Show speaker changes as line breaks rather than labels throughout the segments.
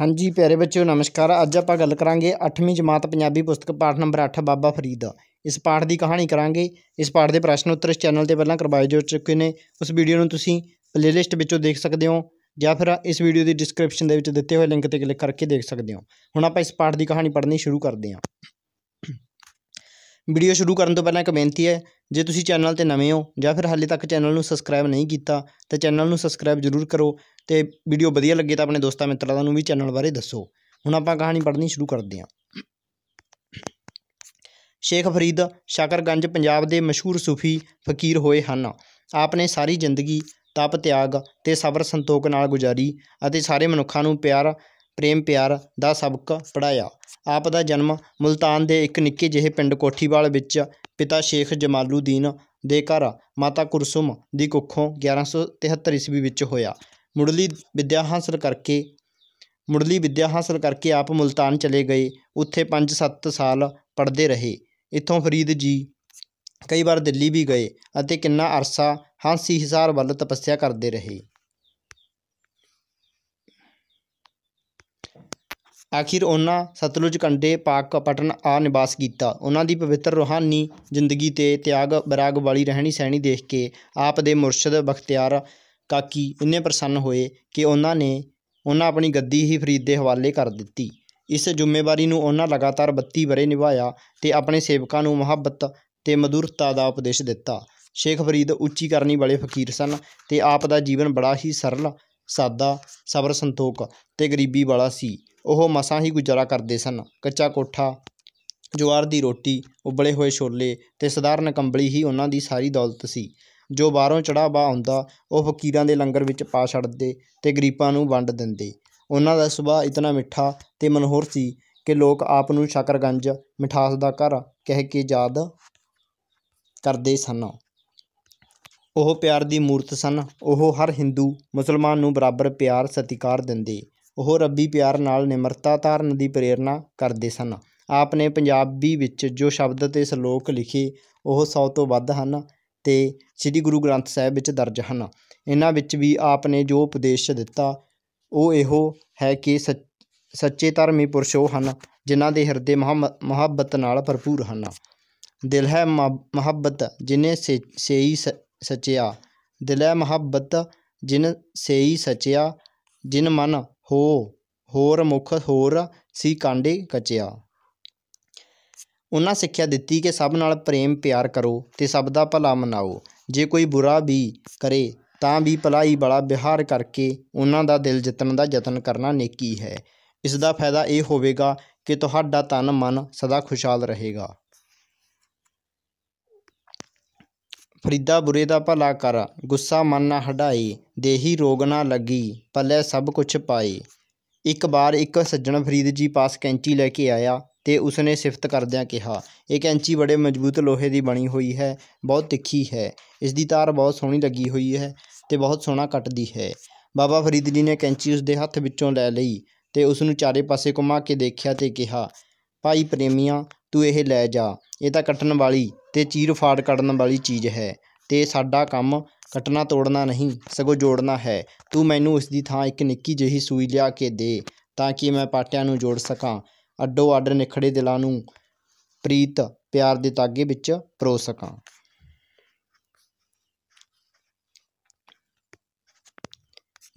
ਹਾਂਜੀ ਪਿਆਰੇ ਬੱਚਿਓ ਨਮਸਕਾਰ ਅੱਜ ਆਪਾਂ ਗੱਲ ਕਰਾਂਗੇ 8ਵੀਂ ਜਮਾਤ ਪੰਜਾਬੀ ਪੁਸਤਕ ਪਾਠ ਨੰਬਰ 8 ਬਾਬਾ ਫਰੀਦ ਦਾ ਇਸ ਪਾਠ ਦੀ ਕਹਾਣੀ ਕਰਾਂਗੇ ਇਸ ਪਾਠ ਦੇ ਪ੍ਰਸ਼ਨ ਉੱਤਰ ਇਸ ਚੈਨਲ ਤੇ ਪਹਿਲਾਂ ਕਰਵਾਏ ਜਾ ਚੁੱਕੇ ਨੇ ਉਸ ਵੀਡੀਓ ਨੂੰ ਤੁਸੀਂ ਪਲੇਲਿਸਟ ਵਿੱਚੋਂ ਦੇਖ ਸਕਦੇ ਹੋ ਜਾਂ ਫਿਰ ਇਸ ਵੀਡੀਓ ਦੀ ਡਿਸਕ੍ਰਿਪਸ਼ਨ ਦੇ ਵਿੱਚ ਦਿੱਤੇ ਹੋਏ ਲਿੰਕ ਤੇ ਕਲਿੱਕ ਕਰਕੇ ਦੇਖ ਸਕਦੇ ਹੋ ਹੁਣ ਆਪਾਂ ਇਸ ਪਾਠ ਦੀ ਕਹਾਣੀ ਪੜ੍ਹਨੀ ਸ਼ੁਰੂ ਕਰਦੇ ਹਾਂ ਵੀਡੀਓ ਸ਼ੁਰੂ ਕਰਨ ਤੋਂ ਪਹਿਲਾਂ ਇੱਕ ਬੇਨਤੀ ਹੈ ਜੇ ਤੁਸੀਂ ਚੈਨਲ ਤੇ ਨਵੇਂ ਹੋ ਜਾਂ ਫਿਰ ਹਾਲੇ ਤੱਕ ਚੈਨਲ ਨੂੰ ਸਬਸਕ੍ਰਾਈਬ ਨਹੀਂ ਕੀਤਾ ਤਾਂ ਚੈਨਲ ਨੂੰ ਸਬਸਕ੍ਰਾਈਬ ਜ਼ਰੂਰ ਕਰੋ ਤੇ ਵੀਡੀਓ ਵਧੀਆ ਲੱਗੇ ਤਾਂ ਆਪਣੇ ਦੋਸਤਾਂ ਮਿੱਤਰਾਂ ਨੂੰ ਵੀ ਚੈਨਲ ਬਾਰੇ ਦੱਸੋ ਹੁਣ ਆਪਾਂ ਕਹਾਣੀ ਪੜ੍ਹਨੀ ਸ਼ੁਰੂ ਕਰਦੇ ਹਾਂ ਸ਼ੇਖ ਫਰੀਦ ਸ਼ਕਰਗੰਜ ਪੰਜਾਬ ਦੇ ਮਸ਼ਹੂਰ ਸੂਫੀ ਫਕੀਰ ਹੋਏ ਹਨ ਆਪ ਨੇ ਸਾਰੀ ਜ਼ਿੰਦਗੀ ਤਪ ਤਿਆਗ ਤੇ ਸਬਰ ਸੰਤੋਖ ਨਾਲ ਗੁਜ਼ਾਰੀ ਅਤੇ ਸਾਰੇ ਮਨੁੱਖਾਂ ਨੂੰ ਪਿਆਰ ਪ੍ਰੇਮ ਪਿਆਰ ਦਾ ਸਬਕ ਪੜਾਇਆ ਆਪ ਦਾ ਜਨਮ ਮਲਤਾਨ ਦੇ ਇੱਕ ਨਿੱਕੇ ਜਿਹੇ ਪਿੰਡ ਕੋਠੀਵਾਲ ਵਿੱਚ ਪਿਤਾ ਸ਼ੇਖ ਜਮਾਲੂਦੀਨ ਦੇ ਘਰ ਮਾਤਾ ਕੁਰਸੁਮ ਦੀ ਕੁੱਖੋਂ 1173 ਈਸਵੀ ਵਿੱਚ ਹੋਇਆ ਮੁਢਲੀ ਵਿਦਿਆ ਹਾਸਲ ਕਰਕੇ ਮੁਢਲੀ ਵਿਦਿਆ ਹਾਸਲ ਕਰਕੇ ਆਪ ਮੁਲਤਾਨ ਚਲੇ ਗਏ ਉੱਥੇ 5-7 ਸਾਲ ਪੜ੍ਹਦੇ ਰਹੇ ਇੱਥੋਂ ਫਰੀਦ ਜੀ ਕਈ ਵਾਰ ਦਿੱਲੀ ਵੀ ਗਏ ਅਤੇ ਕਿੰਨਾ ਅਰਸਾ ਹਾਂਸੀ ਹਿਸਾਰ ਵੱਲ ਤਪੱਸਿਆ ਕਰਦੇ ਰਹੇ ਆਖਿਰ ਉਹਨਾਂ ਸਤਲੁਜ ਕੰਡੇ ਪਾਕ ਪਟਨ ਆ ਨਿਵਾਸ ਕੀਤਾ ਉਹਨਾਂ ਦੀ ਪਵਿੱਤਰ ਰੋਹਾਨੀ ਜ਼ਿੰਦਗੀ ਤੇ ਤਿਆਗ ਬਰਾਗ ਵਾਲੀ ਰਹਿਣੀ ਸਹਿਣੀ ਦੇਖ ਕੇ ਆਪ ਦੇ ਮੁਰਸ਼ਿਦ ਬਖਤਿਆਰ ਕਾਕੀ ਇੰਨੇ ਪ੍ਰਸੰਨ ਹੋਏ ਕਿ ਉਹਨਾਂ ਨੇ ਉਹਨਾਂ ਆਪਣੀ ਗੱਦੀ ਹੀ ਫਰੀਦ ਦੇ ਹਵਾਲੇ ਕਰ ਦਿੱਤੀ ਇਸ ਜ਼ਿੰਮੇਵਾਰੀ ਨੂੰ ਉਹਨਾਂ ਲਗਾਤਾਰ 32 ਬਰੇ ਨਿਭਾਇਆ ਤੇ ਆਪਣੇ ਸੇਵਕਾਂ ਨੂੰ ਮੁਹੱਬਤ ਤੇ ਮਧੁਰਤਾ ਦਾ ਉਪਦੇਸ਼ ਦਿੱਤਾ ਸ਼ੇਖ ਫਰੀਦ ਉੱਚੀ ਕਰਨੀ ਵਾਲੇ ਫਕੀਰ ਸਨ ਤੇ ਆਪ ਦਾ ਜੀਵਨ ਬੜਾ ਹੀ ਸਰਲ ਸਾਦਾ ਸਬਰ ਸੰਤੋਖ ਤੇ ਗਰੀਬੀ ਵਾਲਾ ਸੀ ਉਹ ਮਸਾਂ ਹੀ ਗੁਜ਼ਾਰਾ ਕਰਦੇ ਸਨ ਕੱਚਾ ਕੋਠਾ ਜਵਾਰ ਦੀ ਰੋਟੀ ਉਬਲੇ ਹੋਏ ਛੋਲੇ ਤੇ ਸਧਾਰਨ ਕੰਬਲੀ ਹੀ ਉਹਨਾਂ ਦੀ ਸਾਰੀ ਦੌਲਤ ਸੀ ਜੋ ਬਾਹਰੋਂ ਚੜਾਵਾ ਆਉਂਦਾ ਉਹ ਫਕੀਰਾਂ ਦੇ ਲੰਗਰ ਵਿੱਚ ਪਾ ਛੱਡਦੇ ਤੇ ਗਰੀਬਾਂ ਨੂੰ ਵੰਡ ਦਿੰਦੇ ਉਹਨਾਂ ਦਾ ਸੁਭਾਅ ਇਤਨਾ ਮਿੱਠਾ ਤੇ ਮਨਹੋਰ ਸੀ ਕਿ ਲੋਕ ਆਪ ਨੂੰ ਸ਼ਕਰਗੰਜ ਮਿਠਾਸ ਦਾ ਘਰ ਕਹਿ ਕੇ ਯਾਦ ਕਰਦੇ ਸਨ ਉਹ ਪਿਆਰ ਦੀ ਮੂਰਤ ਸਨ ਉਹ ਹਰ ਹਿੰਦੂ ਮੁਸਲਮਾਨ ਨੂੰ ਬਰਾਬਰ ਪਿਆਰ ਸਤਿਕਾਰ ਦਿੰਦੇ ਉਹ ਰੱਬੀ ਪਿਆਰ ਨਾਲ ਨਿਮਰਤਾ ਧਾਰਨ ਦੀ ਪ੍ਰੇਰਣਾ ਕਰਦੇ ਸਨ ਆਪ ਨੇ ਪੰਜਾਬੀ ਵਿੱਚ ਜੋ ਸ਼ਬਦ ਤੇ ਸ਼ਲੋਕ ਲਿਖੇ ਉਹ 100 ਤੋਂ ਵੱਧ ਹਨ ਤੇ ਸ੍ਰੀ ਗੁਰੂ ਗ੍ਰੰਥ ਸਾਹਿਬ ਵਿੱਚ ਦਰਜ ਹਨ ਇਹਨਾਂ ਵਿੱਚ ਵੀ ਆਪ ਨੇ ਜੋ ਉਪਦੇਸ਼ ਦਿੱਤਾ ਉਹ ਇਹੋ ਹੈ ਕਿ ਸੱਚੇ ਧਰਮੀ ਪੁਰਸ਼ ਉਹ ਹਨ ਜਿਨ੍ਹਾਂ ਦੇ ਹਿਰਦੇ ਮੁਹੱਬਤ ਨਾਲ ਭਰਪੂਰ ਹਨ ਦਿਲ ਹੈ ਮੁਹੱਬਤ ਜਿਨੇ ਸੇਈ ਸਚਿਆ ਦਿਲ ਹੈ ਮੁਹੱਬਤ ਜਿਨ ਸੇਈ ਸਚਿਆ ਜਿਨ ਮਨ ਹੋ ਹੋਰ ਮੁਖ ਹੋਰ ਸੀ ਕਾਂਡੇ ਕਚਿਆ ਉਹਨਾਂ ਸਿੱਖਿਆ ਦਿੱਤੀ ਕਿ ਸਭ ਨਾਲ ਪ੍ਰੇਮ ਪਿਆਰ ਕਰੋ ਤੇ ਸਭ ਦਾ ਭਲਾ ਮਨਾਓ ਜੇ ਕੋਈ ਬੁਰਾ ਵੀ ਕਰੇ ਤਾਂ ਵੀ ਭਲਾਈ ਬੜਾ ਵਿਹਾਰ ਕਰਕੇ ਉਹਨਾਂ ਦਾ ਦਿਲ ਜਿੱਤਣ ਦਾ ਯਤਨ ਕਰਨਾ ਨੇਕੀ ਹੈ ਇਸ ਦਾ ਫਾਇਦਾ ਇਹ ਹੋਵੇਗਾ ਕਿ ਤੁਹਾਡਾ ਤਨ ਮਨ ਸਦਾ ਖੁਸ਼ਹਾਲ ਰਹੇਗਾ ਫਰੀਦਾ ਬੁਰੇ ਦਾ ਭਲਾ ਕਰ ਗੁੱਸਾ ਮਨ ਨਾ ਹਟਾਈ ਦੇਹੀ ਰੋਗ ਨਾ ਲੱਗੀ ਪੱਲੇ ਸਭ ਕੁਝ ਪਾਏ ਇੱਕ ਵਾਰ ਇੱਕ ਸੱਜਣ ਫਰੀਦ ਜੀ ਪਾਸ ਕੈਂਚੀ ਲੈ ਕੇ ਆਇਆ ਤੇ ਉਸਨੇ ਸਿਫਤ ਕਰਦਿਆਂ ਕਿਹਾ ਇਹ ਕੈਂਚੀ ਬੜੇ ਮਜ਼ਬੂਤ ਲੋਹੇ ਦੀ ਬਣੀ ਹੋਈ ਹੈ ਬਹੁਤ ਤਿੱਖੀ ਹੈ ਇਸ ਦੀ ਤਾਰ ਬਹੁਤ ਸੋਹਣੀ ਲੱਗੀ ਹੋਈ ਹੈ ਤੇ ਬਹੁਤ ਸੋਹਣਾ ਕੱਟਦੀ ਹੈ ਬਾਬਾ ਫਰੀਦ ਜੀ ਨੇ ਕੈਂਚੀ ਉਸਦੇ ਹੱਥ ਵਿੱਚੋਂ ਲੈ ਲਈ ਤੇ ਉਸ ਨੂੰ ਚਾਰੇ ਪਾਸੇ ਘੁਮਾ ਕੇ ਦੇਖਿਆ ਤੇ ਕਿਹਾ ਭਾਈ ਪ੍ਰੇਮੀਆਂ ਤੂੰ ਇਹ ਲੈ ਜਾ ਇਹ ਤਾਂ ਕੱਟਣ ਵਾਲੀ ਤੇ ਚੀਰ ਫਾੜ ਕੱਢਣ ਵਾਲੀ ਚੀਜ਼ ਹੈ ਤੇ ਸਾਡਾ ਕੰਮ ਕੱਟਣਾ ਤੋੜਨਾ ਨਹੀਂ ਸਗੋ ਜੋੜਨਾ ਹੈ ਤੂੰ ਮੈਨੂੰ ਉਸ ਦੀ ਥਾਂ ਇੱਕ ਨਿੱਕੀ ਜਿਹੀ ਸੂਈ ਲਿਆ ਕੇ ਦੇ ਤਾਂ ਕਿ ਮੈਂ ਪਾਟਿਆਂ ਨੂੰ ਜੋੜ ਸਕਾਂ ਅੱਡੋ ਅੱਡ ਨਿਖੜੇ ਦਿਲਾਂ ਨੂੰ ਪ੍ਰੀਤ ਪਿਆਰ ਦੇ ਤਾਗੇ ਵਿੱਚ ਪਰੋ ਸਕਾਂ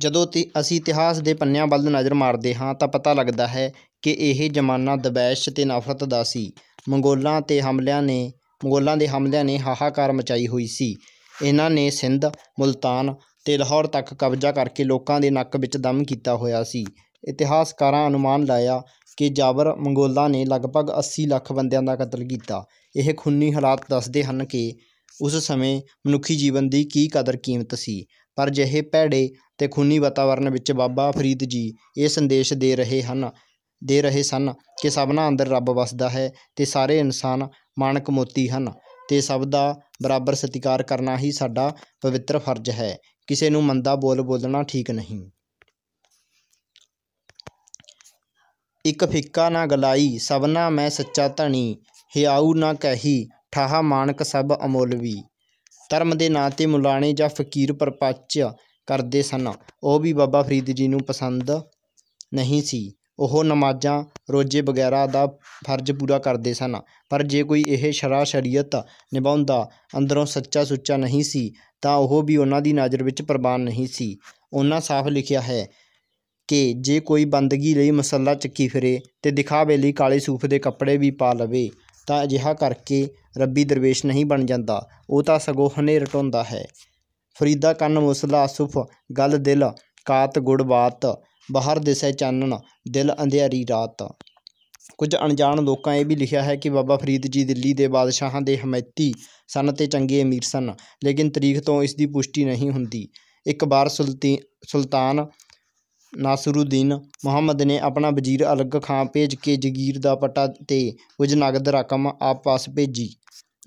ਜਦੋਂ ਤੇ ਅਸੀਂ ਇਤਿਹਾਸ ਦੇ ਪੰਨਿਆਂ ਵੱਲ ਨਜ਼ਰ ਮਾਰਦੇ ਹਾਂ ਤਾਂ ਪਤਾ ਲੱਗਦਾ ਹੈ ਕਿ ਇਹ ਜ਼ਮਾਨਾ ਦਬੈਸ਼ ਤੇ ਨਫ਼ਰਤ ਦਾ ਸੀ ਮੰਗੋਲਾਂ ਤੇ ਹਮਲਿਆਂ ਨੇ ਮੰਗੋਲਾਂ ਦੇ ਹਮਲਿਆਂ ਨੇ ਹਾਹਾਕਾਰ ਮਚਾਈ ਹੋਈ ਸੀ ਇਹਨਾਂ ਨੇ ਸਿੰਧ ਮੁਲਤਾਨ ਤੇ ਲਾਹੌਰ ਤੱਕ ਕਬਜ਼ਾ ਕਰਕੇ ਲੋਕਾਂ ਦੇ ਨੱਕ ਵਿੱਚ ਦਮ ਕੀਤਾ ਹੋਇਆ ਸੀ ਇਤਿਹਾਸਕਾਰਾਂ ਅਨੁਮਾਨ ਲਾਇਆ ਕਿ ਜਾਬਰ ਮੰਗੋਲਾਂ ਨੇ ਲਗਭਗ 80 ਲੱਖ ਬੰਦਿਆਂ ਦਾ ਕਤਲ ਕੀਤਾ ਇਹ ਖੂਨੀ ਹਾਲਾਤ ਦੱਸਦੇ ਹਨ ਕਿ ਉਸ ਸਮੇਂ ਮਨੁੱਖੀ ਜੀਵਨ ਦੀ ਕੀ ਕਦਰ ਕੀਮਤ ਸੀ ਪਰ ਅਜਿਹੇ ਭੈੜੇ ਤੇ ਖੂਨੀ ਵਾਤਾਵਰਣ ਵਿੱਚ ਬਾਬਾ ਫਰੀਦ ਜੀ ਇਹ ਸੰਦੇਸ਼ ਦੇ ਰਹੇ ਹਨ ਦੇ ਰਹੇ ਸਨ ਕਿ ਸਭਨਾ ਅੰਦਰ ਰੱਬ ਵਸਦਾ ਹੈ ਤੇ ਸਾਰੇ ਇਨਸਾਨ ਮਾਨਕ ਮੋਤੀ ਹਨ ਤੇ ਸਭ ਦਾ ਬਰਾਬਰ ਸਤਿਕਾਰ ਕਰਨਾ ਹੀ ਸਾਡਾ ਪਵਿੱਤਰ ਫਰਜ਼ ਹੈ ਕਿਸੇ ਨੂੰ ਮੰਦਾ ਬੋਲ ਬੋਲਣਾ ਠੀਕ ਨਹੀਂ ਇਕ ਫਿੱਕਾ ਨਾ ਗਲਾਈ ਸਭਨਾ ਮੈਂ ਸੱਚਾ ਧਣੀ ਹਿਆਉ ਨਾ ਕਹੀ ਠਾਹਾ ਮਾਨਕ ਸਭ ਅਮੋਲਵੀ ਧਰਮ ਦੇ ਨਾਂ ਤੇ ਮੁਲਾਣੇ ਜਾਂ ਫਕੀਰ ਪਰਪੱਚ ਕਰਦੇ ਸਨ ਉਹ ਵੀ ਬਾਬਾ ਫਰੀਦ ਜੀ ਨੂੰ ਪਸੰਦ ਨਹੀਂ ਸੀ ਉਹ ਨਮਾਜ਼ਾਂ ਰੋਜ਼ੇ ਵਗੈਰਾ ਦਾ ਫਰਜ਼ ਪੂਰਾ ਕਰਦੇ ਸਨ ਪਰ ਜੇ ਕੋਈ ਇਹ ਸ਼ਰਾ ਸ਼ਰੀਅਤ ਨਿਭਾਉਂਦਾ ਅੰਦਰੋਂ ਸੱਚਾ ਸੁੱਚਾ ਨਹੀਂ ਸੀ ਤਾਂ ਉਹ ਵੀ ਉਹਨਾਂ ਦੀ ਨਜ਼ਰ ਵਿੱਚ ਪ੍ਰਵਾਨ ਨਹੀਂ ਸੀ ਉਹਨਾਂ ਸਾਫ਼ ਲਿਖਿਆ ਹੈ ਕਿ ਜੇ ਕੋਈ ਬੰਦਗੀ ਲਈ ਮਸੱਲਾ ਚੱਕੀ ਫਿਰੇ ਤੇ ਦਿਖਾਵੇ ਲਈ ਕਾਲੇ ਸੂਫ ਦੇ ਕੱਪੜੇ ਵੀ ਪਾ ਲਵੇ ਤਾਂ ਅਜਿਹਾ ਕਰਕੇ ਰੱਬੀ ਦਰਵੇਸ਼ ਨਹੀਂ ਬਣ ਜਾਂਦਾ ਉਹ ਤਾਂ ਸਗੋਂ ਹਨੇਰ ਟੁੰਦਾ ਹੈ ਫਰੀਦਾ ਕੰਨ ਮੁਸਲਾ ਸੁਫ ਗੱਲ ਦਿਲ ਕਾਤ ਗੁੜ ਬਾਤ ਬਾਹਰ ਦਿਸੇ ਚਾਨਣ ਦਿਲ ਅੰਧਿਆਰੀ ਰਾਤ ਕੁਝ ਅਣਜਾਣ ਲੋਕਾਂ ਇਹ ਵੀ ਲਿਖਿਆ ਹੈ ਕਿ ਬਾਬਾ ਫਰੀਦ ਜੀ ਦਿੱਲੀ ਦੇ ਬਾਦਸ਼ਾਹਾਂ ਦੇ ਹਮੈਤੀ ਸਨ ਤੇ ਚੰਗੇ ਅਮੀਰ ਸਨ ਲੇਕਿਨ ਤਾਰੀਖ ਤੋਂ ਇਸ ਦੀ ਪੁਸ਼ਟੀ ਨਹੀਂ ਹੁੰਦੀ ਇੱਕ ਵਾਰ ਸੁਲਤਾਨ ਨਾਸਰੂਦੀਨ ਮੁਹੰਮਦ ਨੇ ਆਪਣਾ ਵਜ਼ੀਰ ਅਲਗ ਖਾਂ ਭੇਜ ਕੇ ਜਗੀਰ ਦਾ ਪਟਾ ਤੇ ਕੁਝ ਨਗਦ ਰਕਮ ਆਪ ਪਾਸ ਭੇਜੀ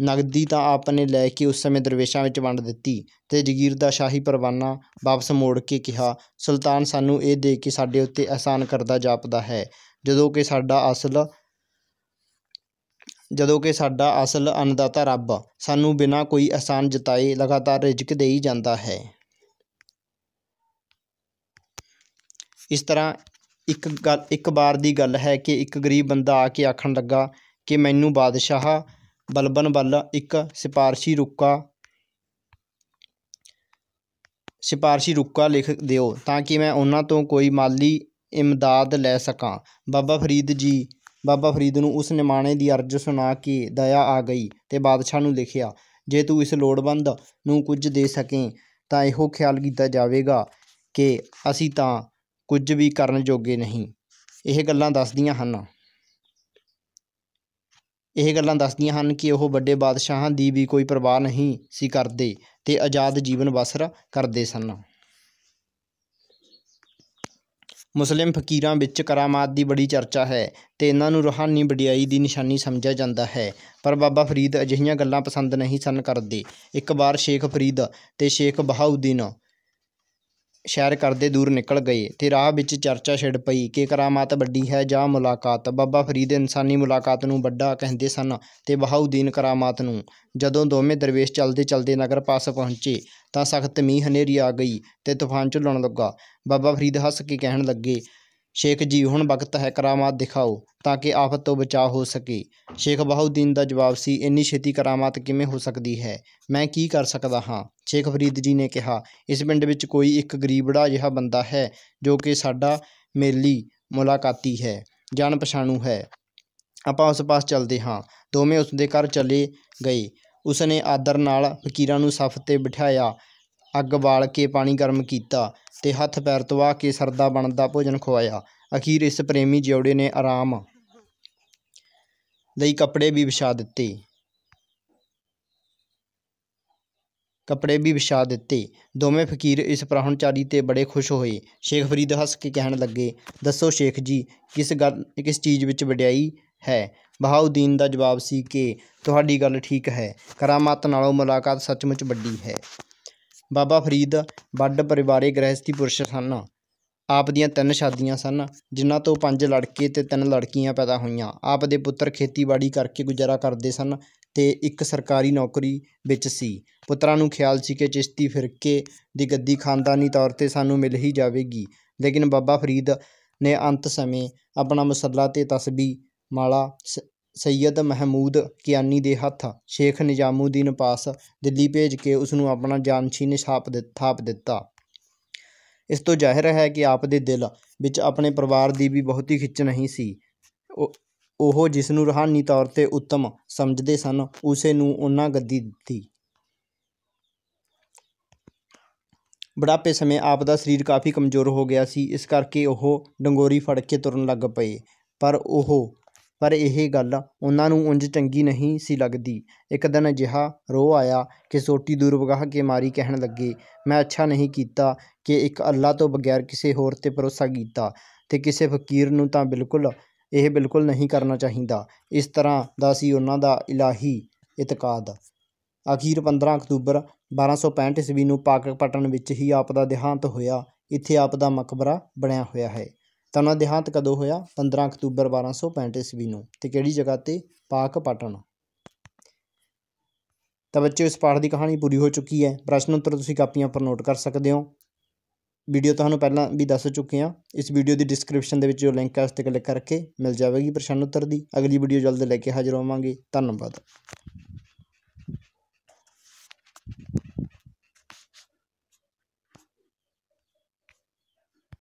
ਨਗਦੀ ਤਾਂ ਆਪ ਨੇ ਲੈ ਕੇ ਉਸ ਸਮੇਂ ਦਰਵੇਸ਼ਾਂ ਵਿੱਚ ਵੰਡ ਦਿੱਤੀ ਤੇ ਜਗੀਰ ਦਾ ਸ਼ਾਹੀ ਪਰਵਾਨਾ ਵਾਪਸ ਮੋੜ ਕੇ ਕਿਹਾ ਸੁਲਤਾਨ ਸਾਨੂੰ ਇਹ ਦੇ ਕੇ ਸਾਡੇ ਉੱਤੇ ਅਹਿਸਾਨ ਕਰਦਾ ਜਾਪਦਾ ਹੈ ਜਦੋਂ ਕਿ ਸਾਡਾ ਅਸਲ ਜਦੋਂ ਕਿ ਸਾਡਾ ਅਸਲ ਅਨਦਾਤਾ ਰੱਬ ਸਾਨੂੰ ਬਿਨਾਂ ਕੋਈ ਅਹਿਸਾਨ ਜਤਾਏ ਲਗਾਤਾਰ ਰਿਜ਼ਕ ਦੇਈ ਜਾਂਦਾ ਹੈ ਇਸ ਤਰ੍ਹਾਂ ਇੱਕ ਗੱਲ ਇੱਕ ਵਾਰ ਦੀ ਗੱਲ ਹੈ ਕਿ ਇੱਕ ਗਰੀਬ ਬੰਦਾ ਆ ਕੇ ਆਖਣ ਲੱਗਾ ਕਿ ਮੈਨੂੰ ਬਾਦਸ਼ਾਹ ਬਲਬਨ ਵੱਲ ਇੱਕ ਸਿਫਾਰਸ਼ੀ ਰੁਕਾ ਸਿਫਾਰਸ਼ੀ ਰੁਕਾ ਲਿਖ ਦਿਓ ਤਾਂ ਕਿ ਮੈਂ ਉਹਨਾਂ ਤੋਂ ਕੋਈ ਮਾਲੀ ਇਮਦਾਦ ਲੈ ਸਕਾਂ ਬਾਬਾ ਫਰੀਦ ਜੀ ਬਾਬਾ ਫਰੀਦ ਨੂੰ ਉਸ ਨਿਮਾਣੇ ਦੀ ਅਰਜ਼ ਸੁਣਾ ਕੇ ਦਇਆ ਆ ਗਈ ਤੇ ਬਾਦਸ਼ਾਹ ਨੂੰ ਲਿਖਿਆ ਜੇ ਤੂੰ ਇਸ ਲੋੜਵੰਦ ਨੂੰ ਕੁਝ ਦੇ ਸਕੇ ਤਾਂ ਇਹੋ ਖਿਆਲ ਕੀਤਾ ਜਾਵੇਗਾ ਕਿ ਅਸੀਂ ਤਾਂ ਕੁਝ ਵੀ ਕਰਨ ਜੋਗੇ ਨਹੀਂ ਇਹ ਗੱਲਾਂ ਦੱਸਦੀਆਂ ਹਨ ਇਹ ਗੱਲਾਂ ਦੱਸਦੀਆਂ ਹਨ ਕਿ ਉਹ ਵੱਡੇ ਬਾਦਸ਼ਾਹਾਂ ਦੀ ਵੀ ਕੋਈ ਪਰਵਾਹ ਨਹੀਂ ਸੀ ਕਰਦੇ ਤੇ ਆਜ਼ਾਦ ਜੀਵਨ ਬਸਰ ਕਰਦੇ ਸਨ ਮੁਸਲਿਮ ਫਕੀਰਾਂ ਵਿੱਚ ਕਰਾਮਾਤ ਦੀ ਬੜੀ ਚਰਚਾ ਹੈ ਤੇ ਇਹਨਾਂ ਨੂੰ ਰੋਹਾਨੀ ਵਡਿਆਈ ਦੀ ਨਿਸ਼ਾਨੀ ਸਮਝਿਆ ਜਾਂਦਾ ਹੈ ਪਰ ਬਾਬਾ ਫਰੀਦ ਅਜਿਹੀਆਂ ਗੱਲਾਂ ਪਸੰਦ ਨਹੀਂ ਸਨ ਕਰਦੇ ਇੱਕ ਵਾਰ ਸ਼ੇਖ ਫਰੀਦ ਤੇ ਸ਼ੇਖ ਬਹਾਉਦੀਨ ਸੈਰ ਕਰਦੇ ਦੂਰ ਨਿਕਲ ਗਏ ਤੇ ਰਾਹ ਵਿੱਚ ਚਰਚਾ ਛਿੜ ਪਈ ਕਿ ਕਰਾਮਾਤ ਵੱਡੀ ਹੈ ਜਾਂ ਮੁਲਾਕਾਤ ਬਾਬਾ ਫਰੀਦ ਇਨਸਾਨੀ ਮੁਲਾਕਾਤ ਨੂੰ ਵੱਡਾ ਕਹਿੰਦੇ ਸਨ ਤੇ ਬਹਾਉਦੀਨ ਕਰਾਮਾਤ ਨੂੰ ਜਦੋਂ ਦੋਵੇਂ ਦਰਵੇਸ਼ ਚਲਦੇ ਚਲਦੇ ਨਗਰ ਪਾਸ ਪਹੁੰਚੇ ਤਾਂ ਸਖਤ ਮੀਂਹ ਹਨੇਰੀ ਆ ਗਈ ਤੇ ਤੂਫਾਨ ਝੁੱਲਣ ਲੱਗਾ ਬਾਬਾ ਫਰੀਦ ਹੱਸ ਕੇ ਕਹਿਣ ਲੱਗੇ ਸ਼ੇਖ ਜੀ ਹੁਣ ਵਕਤ ਹੈ ਕਰਾਮਾਤ ਦਿਖਾਓ ਤਾਂ ਕਿ ਆਫਤ ਤੋਂ ਬਚਾਅ ਹੋ ਸਕੇ ਸ਼ੇਖ ਬਹਾਉਦੀਨ ਦਾ ਜਵਾਬ ਸੀ ਇੰਨੀ ਛੇਤੀ ਕਰਾਮਾਤ ਕਿਵੇਂ ਹੋ ਸਕਦੀ ਹੈ ਮੈਂ ਕੀ ਕਰ ਸਕਦਾ ਹਾਂ ਸ਼ੇਖ ਫਰੀਦ ਜੀ ਨੇ ਕਿਹਾ ਇਸ ਪਿੰਡ ਵਿੱਚ ਕੋਈ ਇੱਕ ਗਰੀਬੜਾ ਜਿਹਾ ਬੰਦਾ ਹੈ ਜੋ ਕਿ ਸਾਡਾ ਮੇਲੀ ਮੁਲਾਕਾਤੀ ਹੈ ਜਾਣ ਪਛਾਣੂ ਹੈ ਆਪਾਂ ਉਸ ਪਾਸ ਚੱਲਦੇ ਹਾਂ ਦੋਵੇਂ ਉਸ ਦੇ ਘਰ ਚਲੇ ਗਏ ਉਸ ਨੇ ਆਦਰ ਨਾਲ ਫਕੀਰਾਂ ਨੂੰ ਸਫ਼ ਤੇ ਬਿਠਾਇਆ ਅੱਗ ਬਾਲ ਕੇ ਪਾਣੀ ਗਰਮ ਕੀਤਾ ਤੇ ਹੱਥ ਪੈਰ ਤਵਾ ਕੇ ਸਰਦਾ ਬਣਦਾ ਭੋਜਨ ਖਵਾਇਆ ਅਖੀਰ ਇਸ ਪ੍ਰੇਮੀ ਜਿਉੜੇ ਨੇ ਆਰਾਮ ਲਈ ਕੱਪੜੇ ਵੀ ਵਿਛਾ ਦਿੱਤੇ ਕੱਪੜੇ ਵੀ ਵਿਛਾ ਦਿੱਤੇ ਦੋਵੇਂ ਫਕੀਰ ਇਸ ਪ੍ਰਾਹਣਚਾਰੀ ਤੇ ਬੜੇ ਖੁਸ਼ ਹੋਏ ਸ਼ੇਖ ਫਰੀਦ ਹੱਸ ਕੇ ਕਹਿਣ ਲੱਗੇ ਦੱਸੋ ਸ਼ੇਖ ਜੀ ਕਿਸ ਗੱਲ ਕਿਸ ਚੀਜ਼ ਵਿੱਚ ਵਡਿਆਈ ਹੈ ਬਹਾਉਦੀਨ ਦਾ ਜਵਾਬ ਸੀ ਕਿ ਤੁਹਾਡੀ ਗੱਲ ਠੀਕ ਹੈ ਕਰਾਮਾਤ ਨਾਲੋਂ ਮੁਲਾਕਾਤ ਸੱਚਮੁੱਚ ਵੱਡੀ ਹੈ ਬਾਬਾ ਫਰੀਦ ਵੱਡ ਪਰਿਵਾਰੇ ਗ੍ਰਹਿਸਥੀ ਪੁਰਸ਼ ਸਨ ਆਪ ਦੀਆਂ ਤਿੰਨ ਸ਼ਾਦੀਆਂ ਸਨ ਜਿਨ੍ਹਾਂ ਤੋਂ ਪੰਜ ਲੜਕੇ ਤੇ ਤਿੰਨ ਲੜਕੀਆਂ ਪੈਦਾ ਹੋਈਆਂ ਆਪ ਦੇ ਪੁੱਤਰ ਖੇਤੀਬਾੜੀ ਕਰਕੇ ਗੁਜ਼ਾਰਾ ਕਰਦੇ ਸਨ ਤੇ ਇੱਕ ਸਰਕਾਰੀ ਨੌਕਰੀ ਵਿੱਚ ਸੀ ਪੁੱਤਰਾਂ ਨੂੰ ਖਿਆਲ ਸੀ ਕਿ ਚਿਸ਼ਤੀ ਫਿਰਕੇ ਦੀ ਗੱਦੀ ਖਾਨਦਾਨੀ ਤੌਰ ਤੇ ਸਾਨੂੰ ਮਿਲ ਹੀ ਜਾਵੇਗੀ ਲੇਕਿਨ ਬਾਬਾ ਫਰੀਦ ਨੇ ਅੰਤ ਸਮੇਂ ਆਪਣਾ ਮਸੱਲਾ ਤੇ ਤਸਬੀਹ ਮਾਲਾ ਸੈਯਦ ਮਹਿਮੂਦ ਕਿਆਨੀ ਦੇ ਹੱਥ ਸ਼ੇਖ ਨਿਜ਼ਾਮੂਦੀਨ ਪਾਸ ਦਿੱਲੀ ਭੇਜ ਕੇ ਉਸ ਨੂੰ ਆਪਣਾ ਜਾਨਸ਼ੀਨ ਛਾਪ ਦਿੱਤਾ ਦਿੱਤਾ ਇਸ ਤੋਂ ਜ਼ਾਹਿਰ ਹੈ ਕਿ ਆਪ ਦੇ ਦਿਲ ਵਿੱਚ ਆਪਣੇ ਪਰਿਵਾਰ ਦੀ ਵੀ ਬਹੁਤੀ ਖਿੱਚ ਨਹੀਂ ਸੀ ਉਹ ਜਿਸ ਨੂੰ ਰੂਹਾਨੀ ਤੌਰ ਤੇ ਉੱਤਮ ਸਮਝਦੇ ਸਨ ਉਸੇ ਨੂੰ ਉਹਨਾਂ ਗੱਦੀ ਦਿੱਤੀ ਬੜਾਪੇ ਸਮੇਂ ਆਪ ਦਾ ਸਰੀਰ ਕਾਫੀ ਕਮਜ਼ੋਰ ਹੋ ਗਿਆ ਸੀ ਇਸ ਕਰਕੇ ਉਹ ਡੰਗੋਰੀ ਫੜ ਕੇ ਤੁਰਨ ਲੱਗ ਪਏ ਪਰ ਉਹ ਪਰ ਇਹ ਗੱਲ ਉਹਨਾਂ ਨੂੰ ਉਂਝ ਚੰਗੀ ਨਹੀਂ ਸੀ ਲੱਗਦੀ ਇੱਕ ਦਿਨ ਅਜਿਹਾ ਰੋ ਆਇਆ ਕਿ ਸੋਟੀ ਦੂਰਬਗਾਹ ਕੇ ਮਾਰੀ ਕਹਿਣ ਲੱਗੇ ਮੈਂ ਅੱਛਾ ਨਹੀਂ ਕੀਤਾ ਕਿ ਇੱਕ ਅੱਲਾ ਤੋਂ ਬਗੈਰ ਕਿਸੇ ਹੋਰ ਤੇ ਭਰੋਸਾ ਕੀਤਾ ਤੇ ਕਿਸੇ ਫਕੀਰ ਨੂੰ ਤਾਂ ਬਿਲਕੁਲ ਇਹ ਬਿਲਕੁਲ ਨਹੀਂ ਕਰਨਾ ਚਾਹੀਦਾ ਇਸ ਤਰ੍ਹਾਂ ਦਾ ਸੀ ਉਹਨਾਂ ਦਾ ਇਲਾਹੀ ਇਤਕਾਦ ਅਖੀਰ 15 ਅਕਤੂਬਰ 1265 ਈਸਵੀ ਨੂੰ ਪਾਕਪਟਨ ਵਿੱਚ ਹੀ ਆਪ ਦਾ ਦੇਹਾਂਤ ਹੋਇਆ ਇੱਥੇ ਆਪ ਦਾ ਮਕਬਰਾ ਬਣਿਆ ਹੋਇਆ ਹੈ ਤਾਂ ਉਹਨਾਂ ਦਾ ਦੇਹਾਂਤ ਕਦੋਂ ਹੋਇਆ 15 ਅਕਤੂਬਰ 1265 ਈਸਵੀ ਨੂੰ ਤੇ ਕਿਹੜੀ ਜਗ੍ਹਾ ਤੇ ਪਾਕਪਟਨ ਤਾਂ ਬੱਚਿਓ ਇਸ ਪਾਠ ਦੀ ਕਹਾਣੀ ਪੂਰੀ ਹੋ ਚੁੱਕੀ ਹੈ ਪ੍ਰਸ਼ਨ ਉੱਤਰ ਤੁਸੀਂ ਕਾਪੀਆਂ ਉੱਪਰ ਨੋਟ ਕਰ ਸਕਦੇ ਹੋ ਵੀਡੀਓ ਤੁਹਾਨੂੰ ਪਹਿਲਾਂ ਵੀ ਦੱਸ ਚੁੱਕੇ ਹਾਂ ਇਸ ਵੀਡੀਓ ਦੀ ਡਿਸਕ੍ਰਿਪਸ਼ਨ ਦੇ ਵਿੱਚ ਜੋ ਲਿੰਕ ਹੈ ਉਸ ਤੇ ਕਲਿੱਕ ਕਰਕੇ ਮਿਲ ਜਾਵੇਗੀ ਪ੍ਰਸ਼ਨ ਉੱਤਰ ਦੀ ਅਗਲੀ ਵੀਡੀਓ ਜਲਦ ਲੈ ਕੇ ਹਾਜ਼ਰ ਹੋਵਾਂਗੇ ਧੰਨਵਾਦ